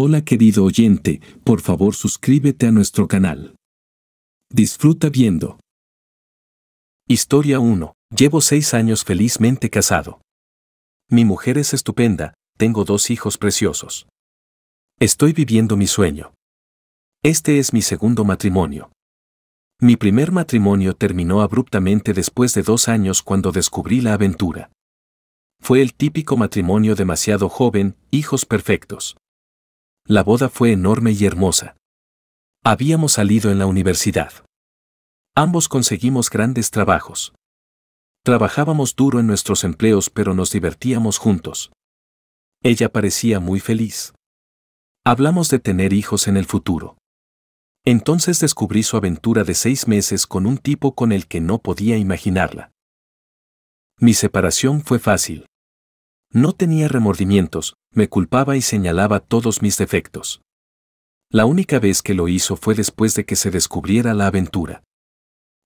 Hola querido oyente, por favor suscríbete a nuestro canal. Disfruta viendo. Historia 1. Llevo seis años felizmente casado. Mi mujer es estupenda, tengo dos hijos preciosos. Estoy viviendo mi sueño. Este es mi segundo matrimonio. Mi primer matrimonio terminó abruptamente después de dos años cuando descubrí la aventura. Fue el típico matrimonio demasiado joven, hijos perfectos. La boda fue enorme y hermosa. Habíamos salido en la universidad. Ambos conseguimos grandes trabajos. Trabajábamos duro en nuestros empleos pero nos divertíamos juntos. Ella parecía muy feliz. Hablamos de tener hijos en el futuro. Entonces descubrí su aventura de seis meses con un tipo con el que no podía imaginarla. Mi separación fue fácil. No tenía remordimientos, me culpaba y señalaba todos mis defectos. La única vez que lo hizo fue después de que se descubriera la aventura.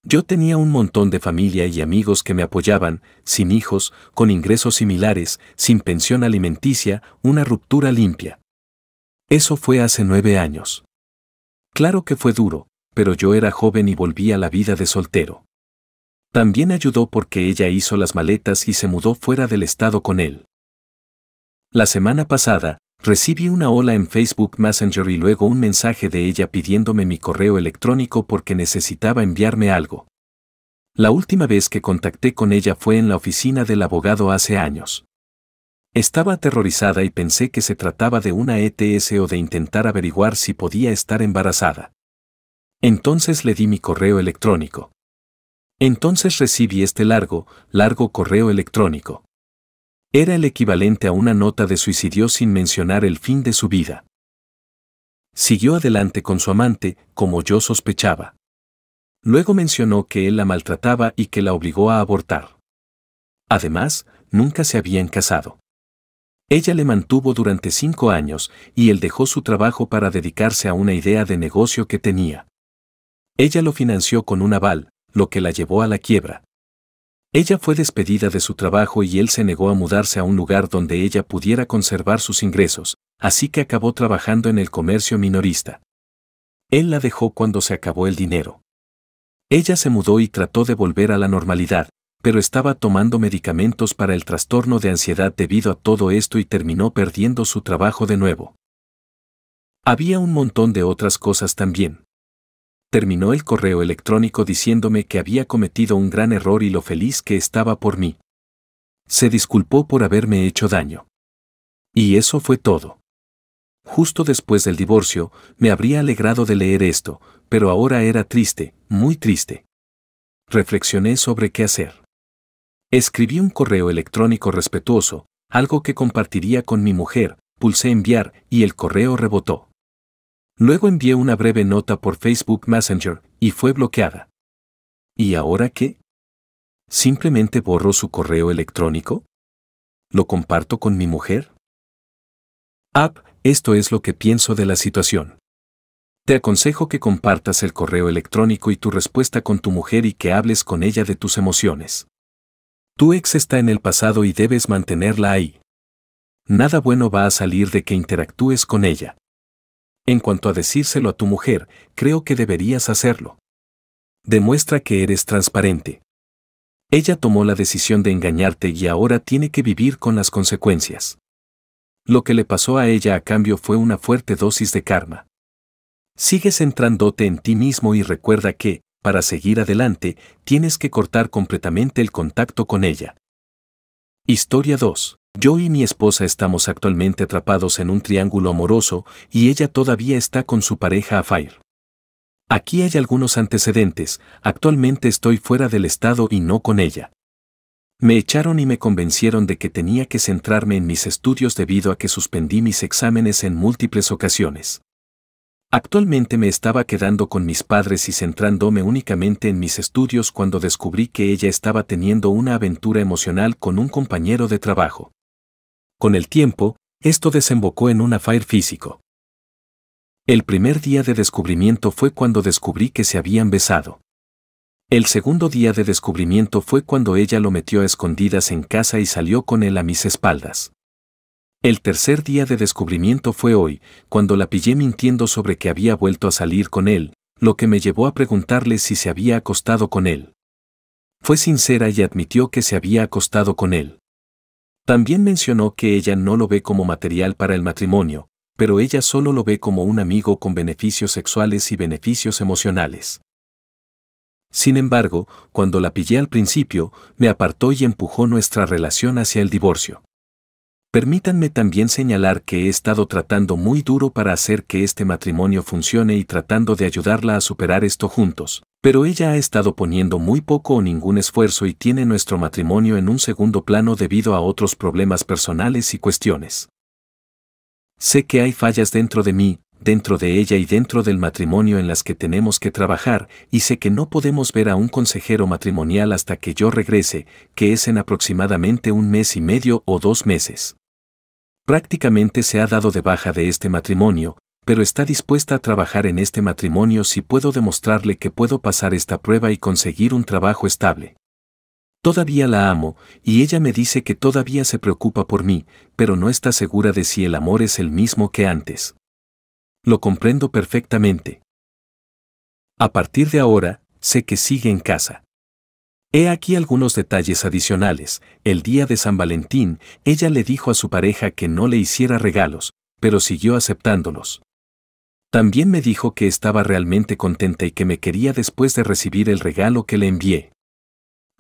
Yo tenía un montón de familia y amigos que me apoyaban, sin hijos, con ingresos similares, sin pensión alimenticia, una ruptura limpia. Eso fue hace nueve años. Claro que fue duro, pero yo era joven y volví a la vida de soltero. También ayudó porque ella hizo las maletas y se mudó fuera del estado con él. La semana pasada, recibí una ola en Facebook Messenger y luego un mensaje de ella pidiéndome mi correo electrónico porque necesitaba enviarme algo. La última vez que contacté con ella fue en la oficina del abogado hace años. Estaba aterrorizada y pensé que se trataba de una ETS o de intentar averiguar si podía estar embarazada. Entonces le di mi correo electrónico. Entonces recibí este largo, largo correo electrónico. Era el equivalente a una nota de suicidio sin mencionar el fin de su vida. Siguió adelante con su amante, como yo sospechaba. Luego mencionó que él la maltrataba y que la obligó a abortar. Además, nunca se habían casado. Ella le mantuvo durante cinco años y él dejó su trabajo para dedicarse a una idea de negocio que tenía. Ella lo financió con un aval, lo que la llevó a la quiebra. Ella fue despedida de su trabajo y él se negó a mudarse a un lugar donde ella pudiera conservar sus ingresos, así que acabó trabajando en el comercio minorista. Él la dejó cuando se acabó el dinero. Ella se mudó y trató de volver a la normalidad, pero estaba tomando medicamentos para el trastorno de ansiedad debido a todo esto y terminó perdiendo su trabajo de nuevo. Había un montón de otras cosas también terminó el correo electrónico diciéndome que había cometido un gran error y lo feliz que estaba por mí. Se disculpó por haberme hecho daño. Y eso fue todo. Justo después del divorcio, me habría alegrado de leer esto, pero ahora era triste, muy triste. Reflexioné sobre qué hacer. Escribí un correo electrónico respetuoso, algo que compartiría con mi mujer, pulsé enviar y el correo rebotó. Luego envié una breve nota por Facebook Messenger y fue bloqueada. ¿Y ahora qué? ¿Simplemente borro su correo electrónico? ¿Lo comparto con mi mujer? App, esto es lo que pienso de la situación. Te aconsejo que compartas el correo electrónico y tu respuesta con tu mujer y que hables con ella de tus emociones. Tu ex está en el pasado y debes mantenerla ahí. Nada bueno va a salir de que interactúes con ella. En cuanto a decírselo a tu mujer, creo que deberías hacerlo. Demuestra que eres transparente. Ella tomó la decisión de engañarte y ahora tiene que vivir con las consecuencias. Lo que le pasó a ella a cambio fue una fuerte dosis de karma. Sigue centrándote en ti mismo y recuerda que, para seguir adelante, tienes que cortar completamente el contacto con ella. Historia 2. Yo y mi esposa estamos actualmente atrapados en un triángulo amoroso y ella todavía está con su pareja Affair. Aquí hay algunos antecedentes, actualmente estoy fuera del estado y no con ella. Me echaron y me convencieron de que tenía que centrarme en mis estudios debido a que suspendí mis exámenes en múltiples ocasiones. Actualmente me estaba quedando con mis padres y centrándome únicamente en mis estudios cuando descubrí que ella estaba teniendo una aventura emocional con un compañero de trabajo. Con el tiempo, esto desembocó en un affair físico. El primer día de descubrimiento fue cuando descubrí que se habían besado. El segundo día de descubrimiento fue cuando ella lo metió a escondidas en casa y salió con él a mis espaldas. El tercer día de descubrimiento fue hoy, cuando la pillé mintiendo sobre que había vuelto a salir con él, lo que me llevó a preguntarle si se había acostado con él. Fue sincera y admitió que se había acostado con él. También mencionó que ella no lo ve como material para el matrimonio, pero ella solo lo ve como un amigo con beneficios sexuales y beneficios emocionales. Sin embargo, cuando la pillé al principio, me apartó y empujó nuestra relación hacia el divorcio. Permítanme también señalar que he estado tratando muy duro para hacer que este matrimonio funcione y tratando de ayudarla a superar esto juntos, pero ella ha estado poniendo muy poco o ningún esfuerzo y tiene nuestro matrimonio en un segundo plano debido a otros problemas personales y cuestiones. Sé que hay fallas dentro de mí, dentro de ella y dentro del matrimonio en las que tenemos que trabajar, y sé que no podemos ver a un consejero matrimonial hasta que yo regrese, que es en aproximadamente un mes y medio o dos meses. Prácticamente se ha dado de baja de este matrimonio, pero está dispuesta a trabajar en este matrimonio si puedo demostrarle que puedo pasar esta prueba y conseguir un trabajo estable. Todavía la amo, y ella me dice que todavía se preocupa por mí, pero no está segura de si el amor es el mismo que antes. Lo comprendo perfectamente. A partir de ahora, sé que sigue en casa. He aquí algunos detalles adicionales. El día de San Valentín, ella le dijo a su pareja que no le hiciera regalos, pero siguió aceptándolos. También me dijo que estaba realmente contenta y que me quería después de recibir el regalo que le envié.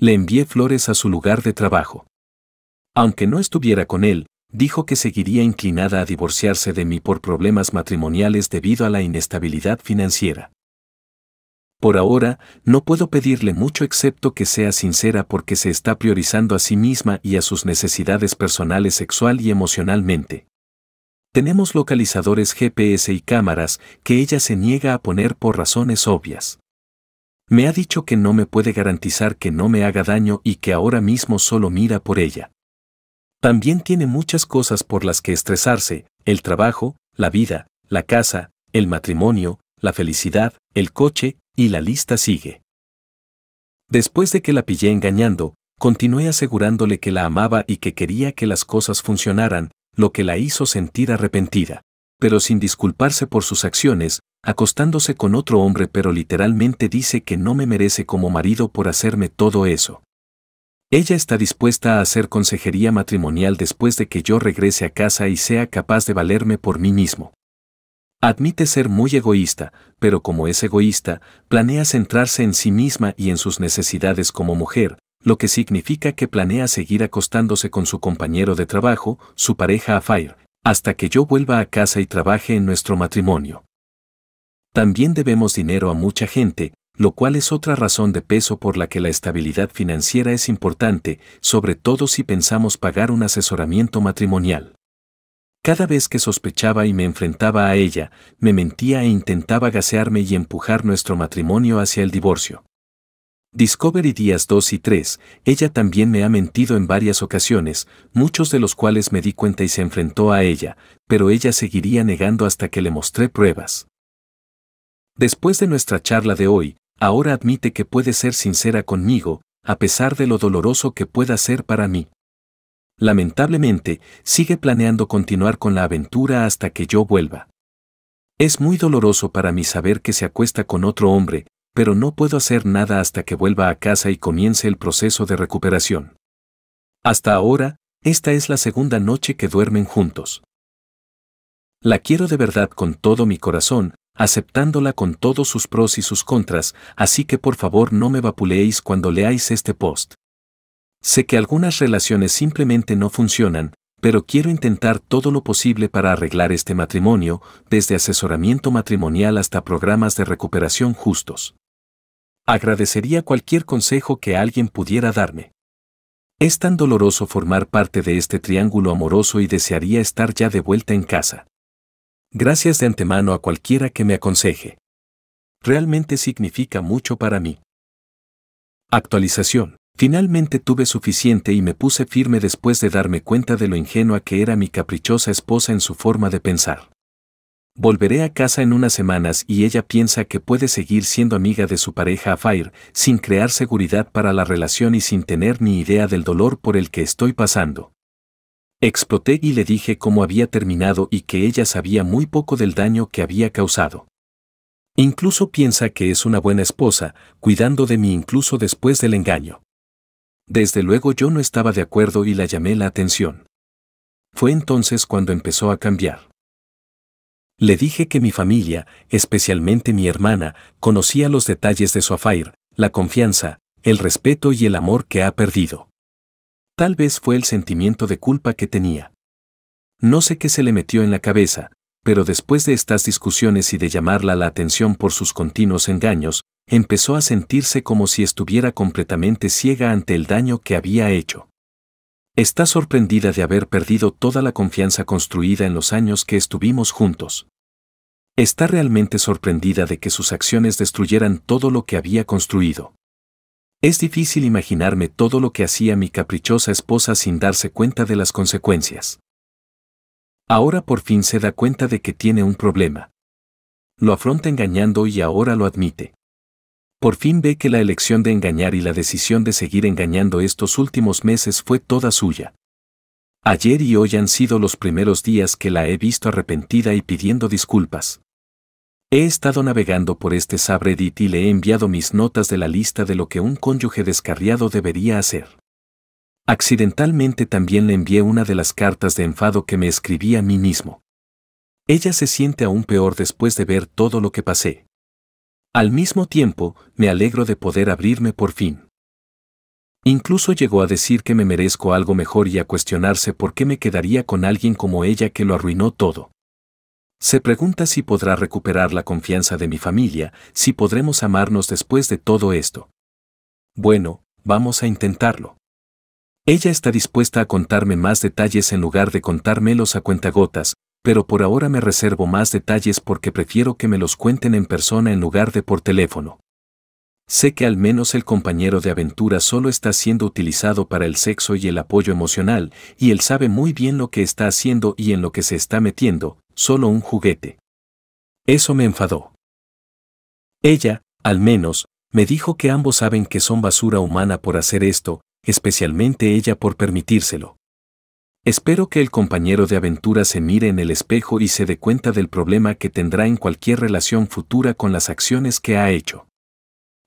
Le envié flores a su lugar de trabajo. Aunque no estuviera con él, dijo que seguiría inclinada a divorciarse de mí por problemas matrimoniales debido a la inestabilidad financiera. Por ahora, no puedo pedirle mucho excepto que sea sincera porque se está priorizando a sí misma y a sus necesidades personales sexual y emocionalmente. Tenemos localizadores GPS y cámaras que ella se niega a poner por razones obvias. Me ha dicho que no me puede garantizar que no me haga daño y que ahora mismo solo mira por ella. También tiene muchas cosas por las que estresarse, el trabajo, la vida, la casa, el matrimonio, la felicidad, el coche, y la lista sigue. Después de que la pillé engañando, continué asegurándole que la amaba y que quería que las cosas funcionaran, lo que la hizo sentir arrepentida. Pero sin disculparse por sus acciones, acostándose con otro hombre pero literalmente dice que no me merece como marido por hacerme todo eso. Ella está dispuesta a hacer consejería matrimonial después de que yo regrese a casa y sea capaz de valerme por mí mismo. Admite ser muy egoísta, pero como es egoísta, planea centrarse en sí misma y en sus necesidades como mujer, lo que significa que planea seguir acostándose con su compañero de trabajo, su pareja fire, hasta que yo vuelva a casa y trabaje en nuestro matrimonio. También debemos dinero a mucha gente, lo cual es otra razón de peso por la que la estabilidad financiera es importante, sobre todo si pensamos pagar un asesoramiento matrimonial. Cada vez que sospechaba y me enfrentaba a ella, me mentía e intentaba gasearme y empujar nuestro matrimonio hacia el divorcio. Discovery días 2 y 3, ella también me ha mentido en varias ocasiones, muchos de los cuales me di cuenta y se enfrentó a ella, pero ella seguiría negando hasta que le mostré pruebas. Después de nuestra charla de hoy, ahora admite que puede ser sincera conmigo, a pesar de lo doloroso que pueda ser para mí. Lamentablemente, sigue planeando continuar con la aventura hasta que yo vuelva. Es muy doloroso para mí saber que se acuesta con otro hombre, pero no puedo hacer nada hasta que vuelva a casa y comience el proceso de recuperación. Hasta ahora, esta es la segunda noche que duermen juntos. La quiero de verdad con todo mi corazón, aceptándola con todos sus pros y sus contras, así que por favor no me vapuleéis cuando leáis este post. Sé que algunas relaciones simplemente no funcionan, pero quiero intentar todo lo posible para arreglar este matrimonio, desde asesoramiento matrimonial hasta programas de recuperación justos. Agradecería cualquier consejo que alguien pudiera darme. Es tan doloroso formar parte de este triángulo amoroso y desearía estar ya de vuelta en casa. Gracias de antemano a cualquiera que me aconseje. Realmente significa mucho para mí. Actualización. Finalmente tuve suficiente y me puse firme después de darme cuenta de lo ingenua que era mi caprichosa esposa en su forma de pensar. Volveré a casa en unas semanas y ella piensa que puede seguir siendo amiga de su pareja Fire sin crear seguridad para la relación y sin tener ni idea del dolor por el que estoy pasando. Exploté y le dije cómo había terminado y que ella sabía muy poco del daño que había causado. Incluso piensa que es una buena esposa, cuidando de mí incluso después del engaño. Desde luego yo no estaba de acuerdo y la llamé la atención. Fue entonces cuando empezó a cambiar. Le dije que mi familia, especialmente mi hermana, conocía los detalles de su afair, la confianza, el respeto y el amor que ha perdido. Tal vez fue el sentimiento de culpa que tenía. No sé qué se le metió en la cabeza, pero después de estas discusiones y de llamarla la atención por sus continuos engaños, empezó a sentirse como si estuviera completamente ciega ante el daño que había hecho. Está sorprendida de haber perdido toda la confianza construida en los años que estuvimos juntos. Está realmente sorprendida de que sus acciones destruyeran todo lo que había construido. Es difícil imaginarme todo lo que hacía mi caprichosa esposa sin darse cuenta de las consecuencias. Ahora por fin se da cuenta de que tiene un problema. Lo afronta engañando y ahora lo admite. Por fin ve que la elección de engañar y la decisión de seguir engañando estos últimos meses fue toda suya. Ayer y hoy han sido los primeros días que la he visto arrepentida y pidiendo disculpas. He estado navegando por este sabredit y le he enviado mis notas de la lista de lo que un cónyuge descarriado debería hacer. Accidentalmente también le envié una de las cartas de enfado que me escribí a mí mismo. Ella se siente aún peor después de ver todo lo que pasé. Al mismo tiempo, me alegro de poder abrirme por fin. Incluso llegó a decir que me merezco algo mejor y a cuestionarse por qué me quedaría con alguien como ella que lo arruinó todo. Se pregunta si podrá recuperar la confianza de mi familia, si podremos amarnos después de todo esto. Bueno, vamos a intentarlo. Ella está dispuesta a contarme más detalles en lugar de contármelos a cuentagotas, pero por ahora me reservo más detalles porque prefiero que me los cuenten en persona en lugar de por teléfono. Sé que al menos el compañero de aventura solo está siendo utilizado para el sexo y el apoyo emocional, y él sabe muy bien lo que está haciendo y en lo que se está metiendo, solo un juguete. Eso me enfadó. Ella, al menos, me dijo que ambos saben que son basura humana por hacer esto, especialmente ella por permitírselo. Espero que el compañero de aventura se mire en el espejo y se dé cuenta del problema que tendrá en cualquier relación futura con las acciones que ha hecho.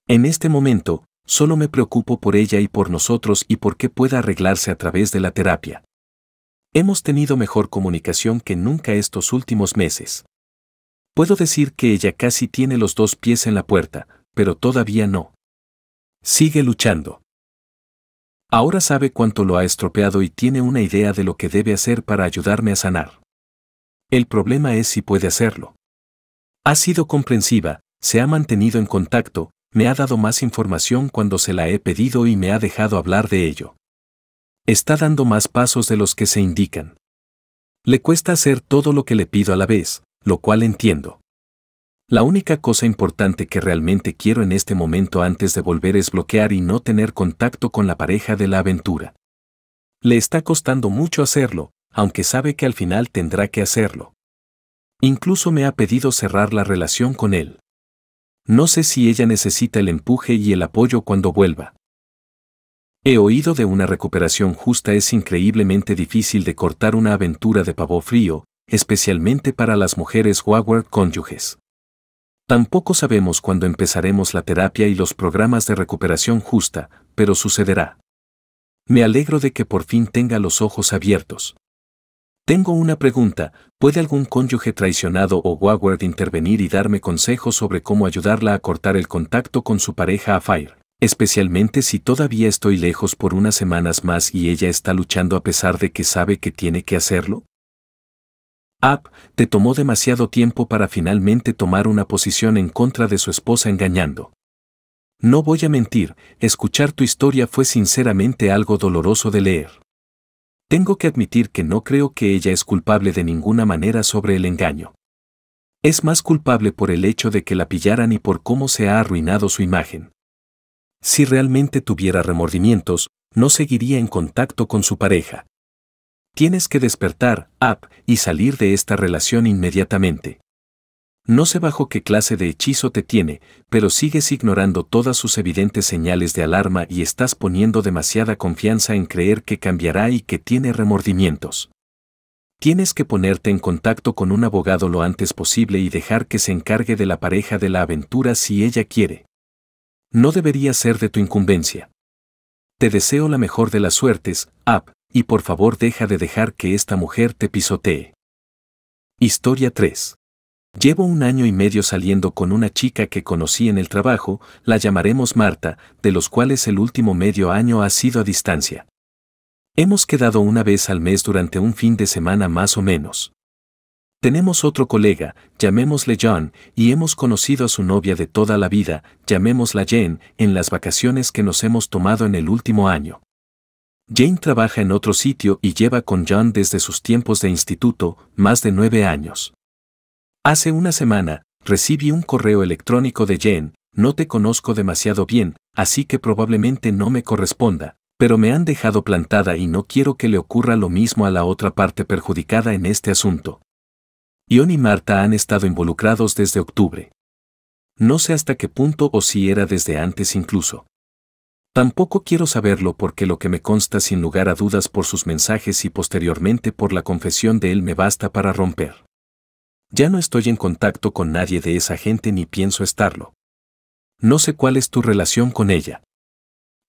En este momento, solo me preocupo por ella y por nosotros y por qué pueda arreglarse a través de la terapia. Hemos tenido mejor comunicación que nunca estos últimos meses. Puedo decir que ella casi tiene los dos pies en la puerta, pero todavía no. Sigue luchando. Ahora sabe cuánto lo ha estropeado y tiene una idea de lo que debe hacer para ayudarme a sanar. El problema es si puede hacerlo. Ha sido comprensiva, se ha mantenido en contacto, me ha dado más información cuando se la he pedido y me ha dejado hablar de ello. Está dando más pasos de los que se indican. Le cuesta hacer todo lo que le pido a la vez, lo cual entiendo. La única cosa importante que realmente quiero en este momento antes de volver es bloquear y no tener contacto con la pareja de la aventura. Le está costando mucho hacerlo, aunque sabe que al final tendrá que hacerlo. Incluso me ha pedido cerrar la relación con él. No sé si ella necesita el empuje y el apoyo cuando vuelva. He oído de una recuperación justa es increíblemente difícil de cortar una aventura de pavo frío, especialmente para las mujeres Huawei cónyuges. Tampoco sabemos cuándo empezaremos la terapia y los programas de recuperación justa, pero sucederá. Me alegro de que por fin tenga los ojos abiertos. Tengo una pregunta, ¿puede algún cónyuge traicionado o Wagward intervenir y darme consejos sobre cómo ayudarla a cortar el contacto con su pareja a Fire? Especialmente si todavía estoy lejos por unas semanas más y ella está luchando a pesar de que sabe que tiene que hacerlo. Ab, te tomó demasiado tiempo para finalmente tomar una posición en contra de su esposa engañando. No voy a mentir, escuchar tu historia fue sinceramente algo doloroso de leer. Tengo que admitir que no creo que ella es culpable de ninguna manera sobre el engaño. Es más culpable por el hecho de que la pillaran y por cómo se ha arruinado su imagen. Si realmente tuviera remordimientos, no seguiría en contacto con su pareja. Tienes que despertar, App, y salir de esta relación inmediatamente. No sé bajo qué clase de hechizo te tiene, pero sigues ignorando todas sus evidentes señales de alarma y estás poniendo demasiada confianza en creer que cambiará y que tiene remordimientos. Tienes que ponerte en contacto con un abogado lo antes posible y dejar que se encargue de la pareja de la aventura si ella quiere. No debería ser de tu incumbencia. Te deseo la mejor de las suertes, App, y por favor deja de dejar que esta mujer te pisotee. Historia 3. Llevo un año y medio saliendo con una chica que conocí en el trabajo, la llamaremos Marta, de los cuales el último medio año ha sido a distancia. Hemos quedado una vez al mes durante un fin de semana más o menos. Tenemos otro colega, llamémosle John, y hemos conocido a su novia de toda la vida, llamémosla Jane, en las vacaciones que nos hemos tomado en el último año. Jane trabaja en otro sitio y lleva con John desde sus tiempos de instituto, más de nueve años. Hace una semana, recibí un correo electrónico de Jane, no te conozco demasiado bien, así que probablemente no me corresponda, pero me han dejado plantada y no quiero que le ocurra lo mismo a la otra parte perjudicada en este asunto. John y Marta han estado involucrados desde octubre. No sé hasta qué punto o si era desde antes incluso. Tampoco quiero saberlo porque lo que me consta sin lugar a dudas por sus mensajes y posteriormente por la confesión de él me basta para romper. Ya no estoy en contacto con nadie de esa gente ni pienso estarlo. No sé cuál es tu relación con ella.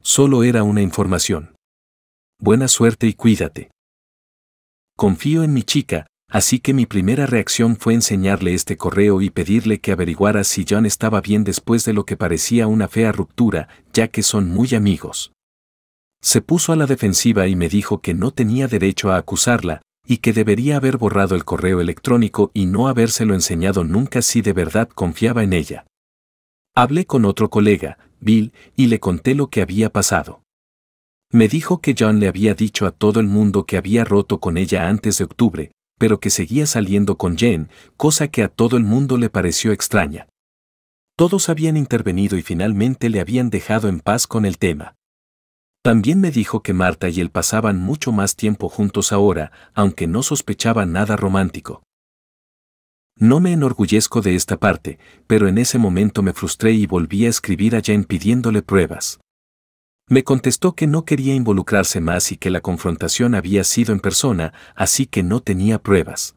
Solo era una información. Buena suerte y cuídate. Confío en mi chica, Así que mi primera reacción fue enseñarle este correo y pedirle que averiguara si John estaba bien después de lo que parecía una fea ruptura, ya que son muy amigos. Se puso a la defensiva y me dijo que no tenía derecho a acusarla, y que debería haber borrado el correo electrónico y no habérselo enseñado nunca si de verdad confiaba en ella. Hablé con otro colega, Bill, y le conté lo que había pasado. Me dijo que John le había dicho a todo el mundo que había roto con ella antes de octubre, pero que seguía saliendo con Jen, cosa que a todo el mundo le pareció extraña. Todos habían intervenido y finalmente le habían dejado en paz con el tema. También me dijo que Marta y él pasaban mucho más tiempo juntos ahora, aunque no sospechaba nada romántico. No me enorgullezco de esta parte, pero en ese momento me frustré y volví a escribir a Jen pidiéndole pruebas. Me contestó que no quería involucrarse más y que la confrontación había sido en persona, así que no tenía pruebas.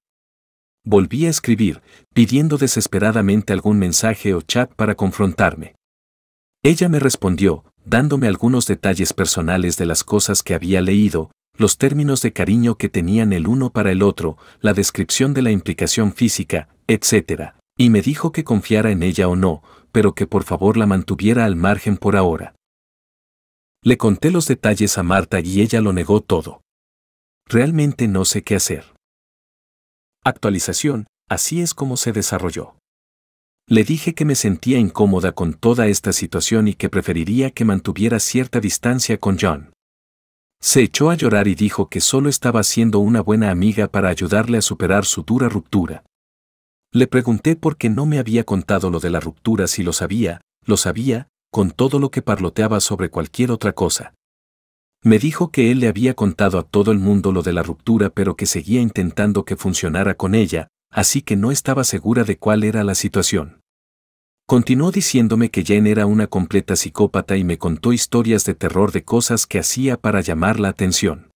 Volví a escribir, pidiendo desesperadamente algún mensaje o chat para confrontarme. Ella me respondió, dándome algunos detalles personales de las cosas que había leído, los términos de cariño que tenían el uno para el otro, la descripción de la implicación física, etc. Y me dijo que confiara en ella o no, pero que por favor la mantuviera al margen por ahora. Le conté los detalles a Marta y ella lo negó todo. Realmente no sé qué hacer. Actualización, así es como se desarrolló. Le dije que me sentía incómoda con toda esta situación y que preferiría que mantuviera cierta distancia con John. Se echó a llorar y dijo que solo estaba siendo una buena amiga para ayudarle a superar su dura ruptura. Le pregunté por qué no me había contado lo de la ruptura si lo sabía, lo sabía, con todo lo que parloteaba sobre cualquier otra cosa. Me dijo que él le había contado a todo el mundo lo de la ruptura pero que seguía intentando que funcionara con ella, así que no estaba segura de cuál era la situación. Continuó diciéndome que Jane era una completa psicópata y me contó historias de terror de cosas que hacía para llamar la atención.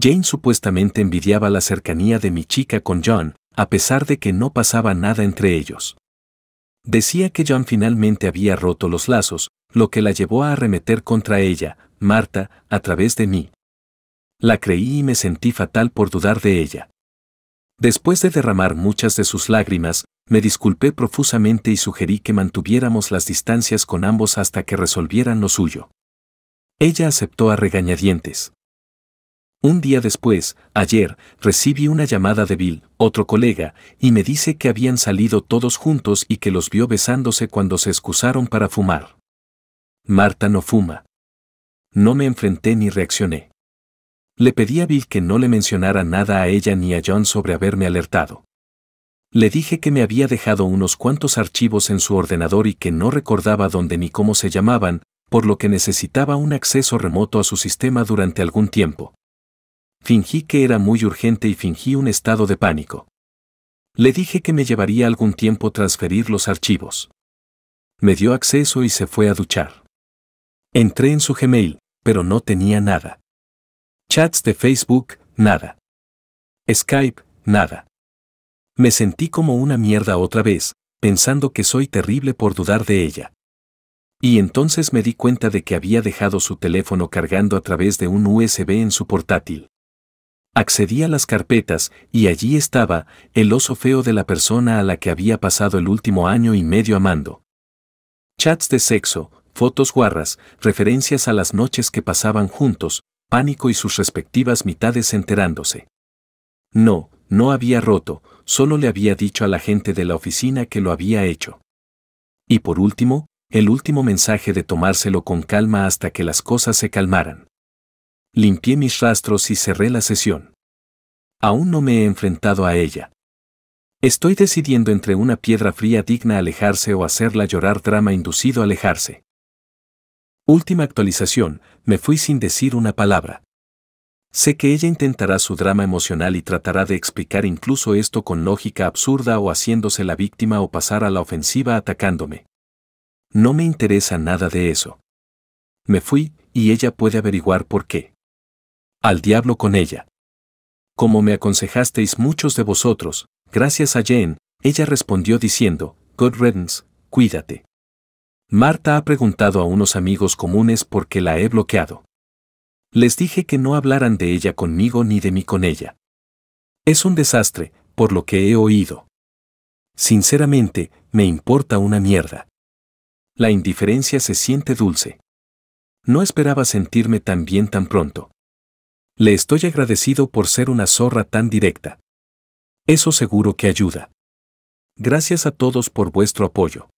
Jane supuestamente envidiaba la cercanía de mi chica con John, a pesar de que no pasaba nada entre ellos. Decía que John finalmente había roto los lazos, lo que la llevó a arremeter contra ella, Marta, a través de mí. La creí y me sentí fatal por dudar de ella. Después de derramar muchas de sus lágrimas, me disculpé profusamente y sugerí que mantuviéramos las distancias con ambos hasta que resolvieran lo suyo. Ella aceptó a regañadientes. Un día después, ayer, recibí una llamada de Bill, otro colega, y me dice que habían salido todos juntos y que los vio besándose cuando se excusaron para fumar. Marta no fuma. No me enfrenté ni reaccioné. Le pedí a Bill que no le mencionara nada a ella ni a John sobre haberme alertado. Le dije que me había dejado unos cuantos archivos en su ordenador y que no recordaba dónde ni cómo se llamaban, por lo que necesitaba un acceso remoto a su sistema durante algún tiempo. Fingí que era muy urgente y fingí un estado de pánico. Le dije que me llevaría algún tiempo transferir los archivos. Me dio acceso y se fue a duchar. Entré en su Gmail, pero no tenía nada. Chats de Facebook, nada. Skype, nada. Me sentí como una mierda otra vez, pensando que soy terrible por dudar de ella. Y entonces me di cuenta de que había dejado su teléfono cargando a través de un USB en su portátil. Accedí a las carpetas y allí estaba el oso feo de la persona a la que había pasado el último año y medio amando. Chats de sexo, fotos guarras, referencias a las noches que pasaban juntos, pánico y sus respectivas mitades enterándose. No, no había roto, solo le había dicho a la gente de la oficina que lo había hecho. Y por último, el último mensaje de tomárselo con calma hasta que las cosas se calmaran. Limpié mis rastros y cerré la sesión. Aún no me he enfrentado a ella. Estoy decidiendo entre una piedra fría digna alejarse o hacerla llorar drama inducido alejarse. Última actualización, me fui sin decir una palabra. Sé que ella intentará su drama emocional y tratará de explicar incluso esto con lógica absurda o haciéndose la víctima o pasar a la ofensiva atacándome. No me interesa nada de eso. Me fui, y ella puede averiguar por qué. Al diablo con ella. Como me aconsejasteis muchos de vosotros, gracias a Jane, ella respondió diciendo, God redens, cuídate. Marta ha preguntado a unos amigos comunes por qué la he bloqueado. Les dije que no hablaran de ella conmigo ni de mí con ella. Es un desastre, por lo que he oído. Sinceramente, me importa una mierda. La indiferencia se siente dulce. No esperaba sentirme tan bien tan pronto. Le estoy agradecido por ser una zorra tan directa. Eso seguro que ayuda. Gracias a todos por vuestro apoyo.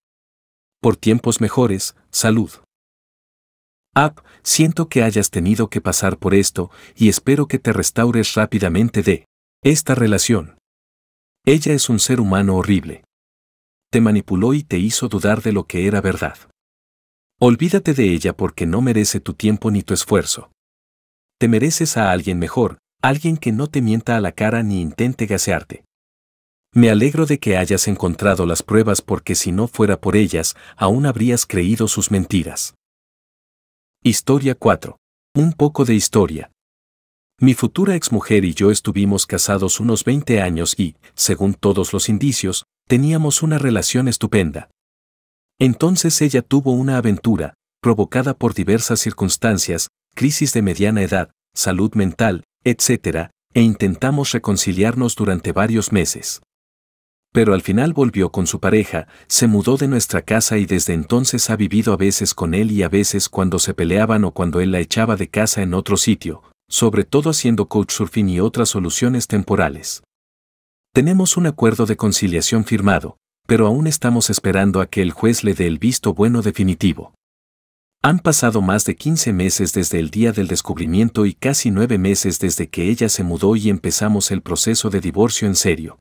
Por tiempos mejores, salud. App, siento que hayas tenido que pasar por esto y espero que te restaures rápidamente de esta relación. Ella es un ser humano horrible. Te manipuló y te hizo dudar de lo que era verdad. Olvídate de ella porque no merece tu tiempo ni tu esfuerzo. Te mereces a alguien mejor, alguien que no te mienta a la cara ni intente gasearte. Me alegro de que hayas encontrado las pruebas porque si no fuera por ellas, aún habrías creído sus mentiras. Historia 4. Un poco de historia. Mi futura exmujer y yo estuvimos casados unos 20 años y, según todos los indicios, teníamos una relación estupenda. Entonces ella tuvo una aventura, provocada por diversas circunstancias, crisis de mediana edad, salud mental, etc., e intentamos reconciliarnos durante varios meses. Pero al final volvió con su pareja, se mudó de nuestra casa y desde entonces ha vivido a veces con él y a veces cuando se peleaban o cuando él la echaba de casa en otro sitio, sobre todo haciendo surfing y otras soluciones temporales. Tenemos un acuerdo de conciliación firmado, pero aún estamos esperando a que el juez le dé el visto bueno definitivo. Han pasado más de 15 meses desde el día del descubrimiento y casi 9 meses desde que ella se mudó y empezamos el proceso de divorcio en serio.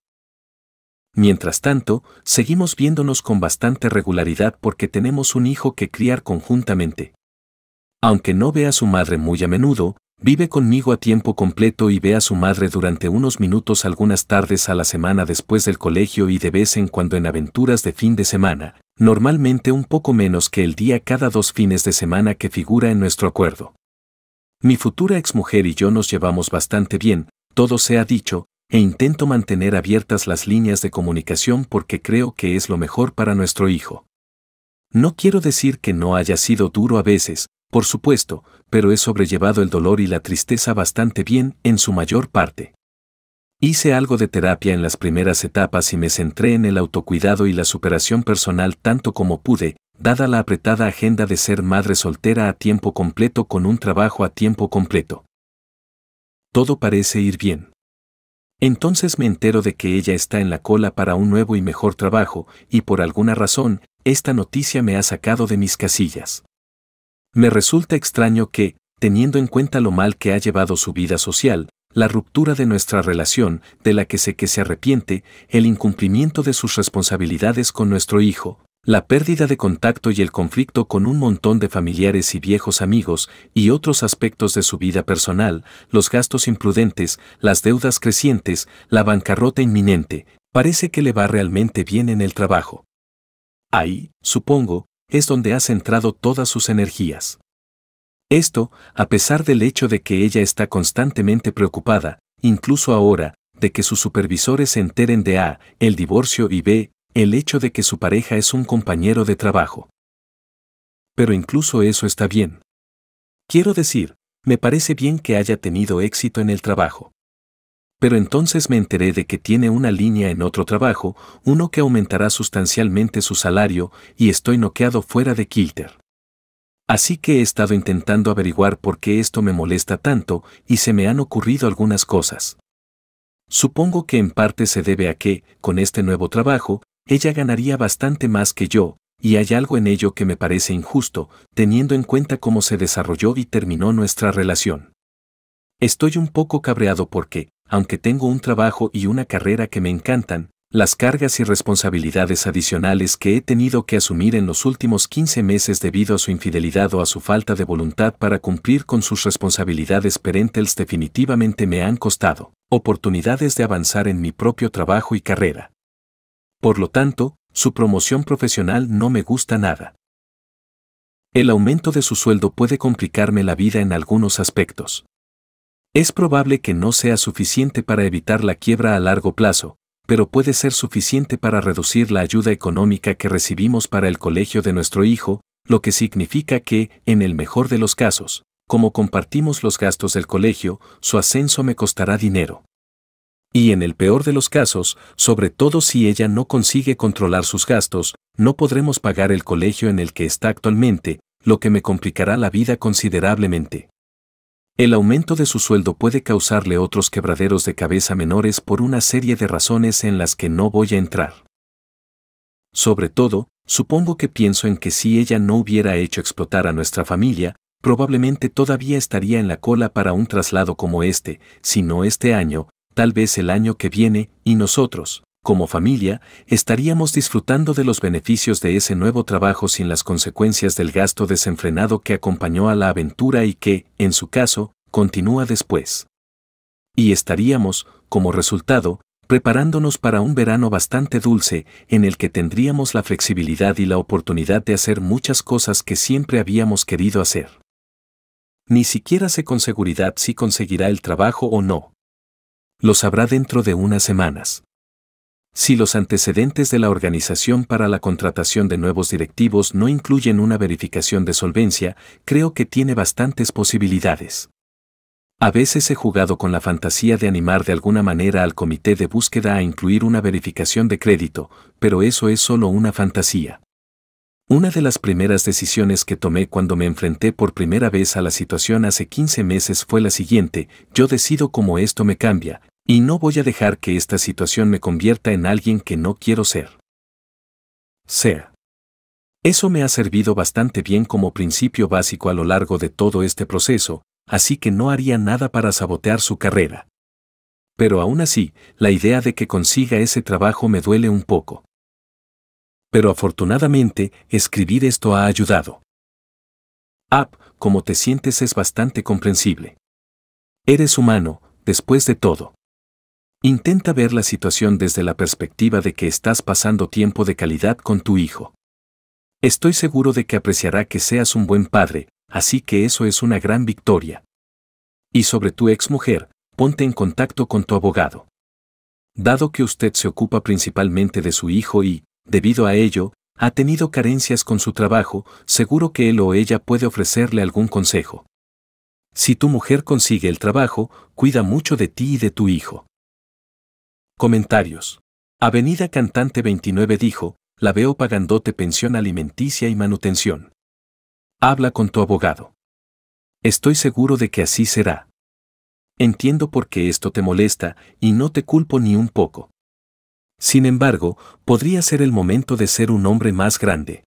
Mientras tanto, seguimos viéndonos con bastante regularidad porque tenemos un hijo que criar conjuntamente. Aunque no ve a su madre muy a menudo, vive conmigo a tiempo completo y ve a su madre durante unos minutos algunas tardes a la semana después del colegio y de vez en cuando en aventuras de fin de semana, normalmente un poco menos que el día cada dos fines de semana que figura en nuestro acuerdo. Mi futura exmujer y yo nos llevamos bastante bien, todo se ha dicho, e intento mantener abiertas las líneas de comunicación porque creo que es lo mejor para nuestro hijo. No quiero decir que no haya sido duro a veces, por supuesto, pero he sobrellevado el dolor y la tristeza bastante bien en su mayor parte. Hice algo de terapia en las primeras etapas y me centré en el autocuidado y la superación personal tanto como pude, dada la apretada agenda de ser madre soltera a tiempo completo con un trabajo a tiempo completo. Todo parece ir bien. Entonces me entero de que ella está en la cola para un nuevo y mejor trabajo, y por alguna razón, esta noticia me ha sacado de mis casillas. Me resulta extraño que, teniendo en cuenta lo mal que ha llevado su vida social, la ruptura de nuestra relación, de la que sé que se arrepiente, el incumplimiento de sus responsabilidades con nuestro hijo, la pérdida de contacto y el conflicto con un montón de familiares y viejos amigos y otros aspectos de su vida personal, los gastos imprudentes, las deudas crecientes, la bancarrota inminente, parece que le va realmente bien en el trabajo. Ahí, supongo, es donde ha centrado todas sus energías. Esto, a pesar del hecho de que ella está constantemente preocupada, incluso ahora, de que sus supervisores se enteren de A, el divorcio y B, el hecho de que su pareja es un compañero de trabajo. Pero incluso eso está bien. Quiero decir, me parece bien que haya tenido éxito en el trabajo. Pero entonces me enteré de que tiene una línea en otro trabajo, uno que aumentará sustancialmente su salario, y estoy noqueado fuera de Kilter. Así que he estado intentando averiguar por qué esto me molesta tanto y se me han ocurrido algunas cosas. Supongo que en parte se debe a que, con este nuevo trabajo, ella ganaría bastante más que yo, y hay algo en ello que me parece injusto, teniendo en cuenta cómo se desarrolló y terminó nuestra relación. Estoy un poco cabreado porque, aunque tengo un trabajo y una carrera que me encantan, las cargas y responsabilidades adicionales que he tenido que asumir en los últimos 15 meses debido a su infidelidad o a su falta de voluntad para cumplir con sus responsabilidades parentales definitivamente me han costado oportunidades de avanzar en mi propio trabajo y carrera. Por lo tanto, su promoción profesional no me gusta nada. El aumento de su sueldo puede complicarme la vida en algunos aspectos. Es probable que no sea suficiente para evitar la quiebra a largo plazo, pero puede ser suficiente para reducir la ayuda económica que recibimos para el colegio de nuestro hijo, lo que significa que, en el mejor de los casos, como compartimos los gastos del colegio, su ascenso me costará dinero. Y en el peor de los casos, sobre todo si ella no consigue controlar sus gastos, no podremos pagar el colegio en el que está actualmente, lo que me complicará la vida considerablemente. El aumento de su sueldo puede causarle otros quebraderos de cabeza menores por una serie de razones en las que no voy a entrar. Sobre todo, supongo que pienso en que si ella no hubiera hecho explotar a nuestra familia, probablemente todavía estaría en la cola para un traslado como este, si no este año, tal vez el año que viene, y nosotros, como familia, estaríamos disfrutando de los beneficios de ese nuevo trabajo sin las consecuencias del gasto desenfrenado que acompañó a la aventura y que, en su caso, continúa después. Y estaríamos, como resultado, preparándonos para un verano bastante dulce en el que tendríamos la flexibilidad y la oportunidad de hacer muchas cosas que siempre habíamos querido hacer. Ni siquiera sé con seguridad si conseguirá el trabajo o no. Lo sabrá dentro de unas semanas. Si los antecedentes de la organización para la contratación de nuevos directivos no incluyen una verificación de solvencia, creo que tiene bastantes posibilidades. A veces he jugado con la fantasía de animar de alguna manera al comité de búsqueda a incluir una verificación de crédito, pero eso es solo una fantasía. Una de las primeras decisiones que tomé cuando me enfrenté por primera vez a la situación hace 15 meses fue la siguiente, yo decido cómo esto me cambia, y no voy a dejar que esta situación me convierta en alguien que no quiero ser. Sea. Eso me ha servido bastante bien como principio básico a lo largo de todo este proceso, así que no haría nada para sabotear su carrera. Pero aún así, la idea de que consiga ese trabajo me duele un poco. Pero afortunadamente, escribir esto ha ayudado. App, como te sientes es bastante comprensible. Eres humano, después de todo. Intenta ver la situación desde la perspectiva de que estás pasando tiempo de calidad con tu hijo. Estoy seguro de que apreciará que seas un buen padre, así que eso es una gran victoria. Y sobre tu mujer, ponte en contacto con tu abogado. Dado que usted se ocupa principalmente de su hijo y, debido a ello, ha tenido carencias con su trabajo, seguro que él o ella puede ofrecerle algún consejo. Si tu mujer consigue el trabajo, cuida mucho de ti y de tu hijo. Comentarios. Avenida Cantante 29 dijo, la veo pagándote pensión alimenticia y manutención. Habla con tu abogado. Estoy seguro de que así será. Entiendo por qué esto te molesta y no te culpo ni un poco. Sin embargo, podría ser el momento de ser un hombre más grande.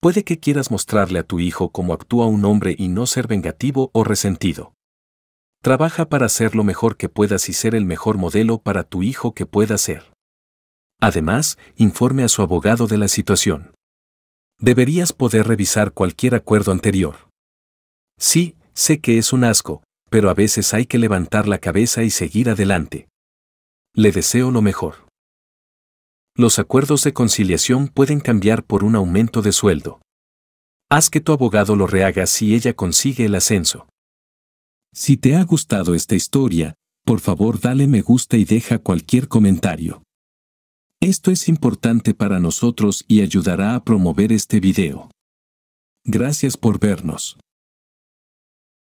Puede que quieras mostrarle a tu hijo cómo actúa un hombre y no ser vengativo o resentido. Trabaja para hacer lo mejor que puedas y ser el mejor modelo para tu hijo que pueda ser. Además, informe a su abogado de la situación. Deberías poder revisar cualquier acuerdo anterior. Sí, sé que es un asco, pero a veces hay que levantar la cabeza y seguir adelante. Le deseo lo mejor. Los acuerdos de conciliación pueden cambiar por un aumento de sueldo. Haz que tu abogado lo rehaga si ella consigue el ascenso. Si te ha gustado esta historia, por favor dale me gusta y deja cualquier comentario. Esto es importante para nosotros y ayudará a promover este video. Gracias por vernos.